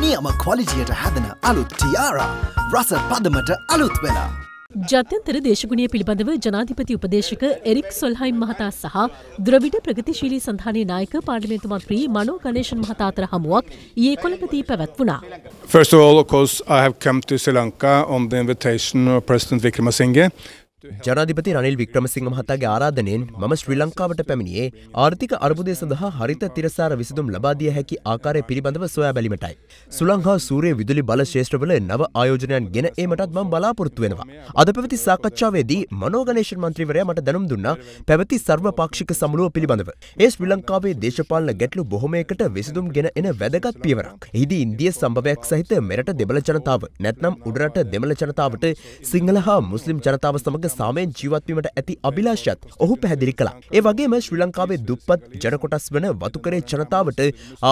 නියම කොලිජියට හැදන අලුත් ටියාරා රස පදමට අලුත් වෙලා. ජත්‍යන්තර දේශගුණය පිළිබඳව ජනාධිපති උපදේශක එරික් සොල්හයිම් මහතා සහ ද්‍රවිඩ ප්‍රගතිශීලී සඳහනය නායක පාර්ලිමේන්තු මන්ත්‍රී මනෝ ගණේෂන් මහතා අතර හමුවක් ඊයේ කොළඹදී පැවැත්වුණා. First of all, of course, I have come to Sri Lanka on the invitation of President Vikramasinghe ජනාධිපති රනිල් වික්‍රමසිංහ මහතාගේ ආරාධනයෙන් මම ශ්‍රී ලංකාවට පැමිණියේ ආර්ථික අර්බුදය සඳහා හරිත තිරසාර විසඳුම් ලබා දිය හැකි ආකාරය පිළිබඳව සොයා බැලීමටයි. සුලංහා සූර්ය විදුලි බල ශේෂ්ත්‍රවල නව ආයෝජනයන් ගෙන ඒමටත් මම බලාපොරොත්තු වෙනවා. අද පැවති සාකච්ඡාවේදී මනෝ ගණේෂන් මන්ත්‍රීවරයා මට දැනුම් දුන්නා පැවති සර්වපාක්ෂික සමුළුව පිළිබඳව. ඒ ශ්‍රී ලංකාවේ දේශපාලන ගැටලු බොහොමයකට විසඳුම් ගෙන එන වැදගත් පියවරක්. එහිදී ඉන්දිය සම්භවයක් සහිත මෙරට දෙමළ ජනතාව නැත්නම් උඩරට දෙමළ ජනතාවට සිංහල හා මුස්ලිම් ජනතාව සමග සාමයෙන් ජීවත්වීමට ඇති අභිලාෂයත් ඔහු පැහැදිලි කළා. ඒ වගේම ශ්‍රී ලංකාවේ දුප්පත් ජනකොටස් වන වතුකරේ ජනතාවට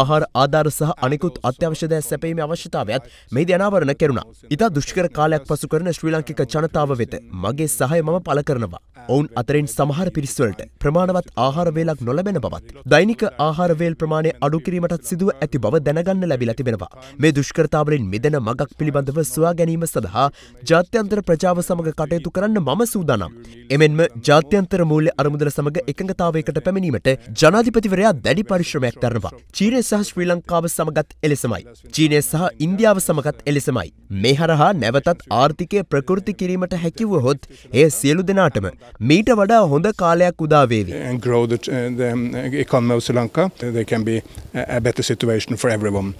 ආහාර ආධාර සහ අනෙකුත් අත්‍යවශ්‍ය දෑ සැපීමේ අවශ්‍යතාවයත් මෙහිදී අනාවරණ කෙරුණා. ඉතා දුෂ්කර කාලයක් පසු කරන ශ්‍රී ලාංකික ජනතාව වෙත මගේ සහය මම පළ කරනවා. ඔවුන් අතරින් සමහර පිරිස්වලට ප්‍රමාණවත් ආහාරවේලක් නොලැබෙන බවත් දෛනික ආහාරවේල් ප්‍රමාණය අඩුකිරීමටත් සිදුව ඇති බව දැනගන්න ලැබිලා තිබෙනවා. මේ දුෂ්කරතාවලින් මිදෙන මගක් පිළිබඳව සොයා ගැනීම සඳහා ජාත්‍යන්තර ප්‍රජාව සමග කටයුතු කරන්න මම සූදානම්. එමෙන්ම ජාත්‍යන්තර මූල්‍ය අරමුදල සමග එකඟතාවයකට පැමිණීමට ජනාධිපතිවරයා දැඩි පරිශ්‍රමයක් දරනවා. චීනය සහ ශ්‍රී ලංකාව සමගත් එලෙසමයි. චීනය සහ ඉන්දියාව සමගත් එලෙසමයි. මේ හරහා නැවතත් ආර්ථිකය ප්‍රකෘති කිරීමට හැකිවුවහොත් එය සියලු දෙනාටම මීට වඩා හොඳ කාලයක් උදාවේවි. grow the, uh, the uh, economy of Sri Lanka. There can be a better situation for everyone.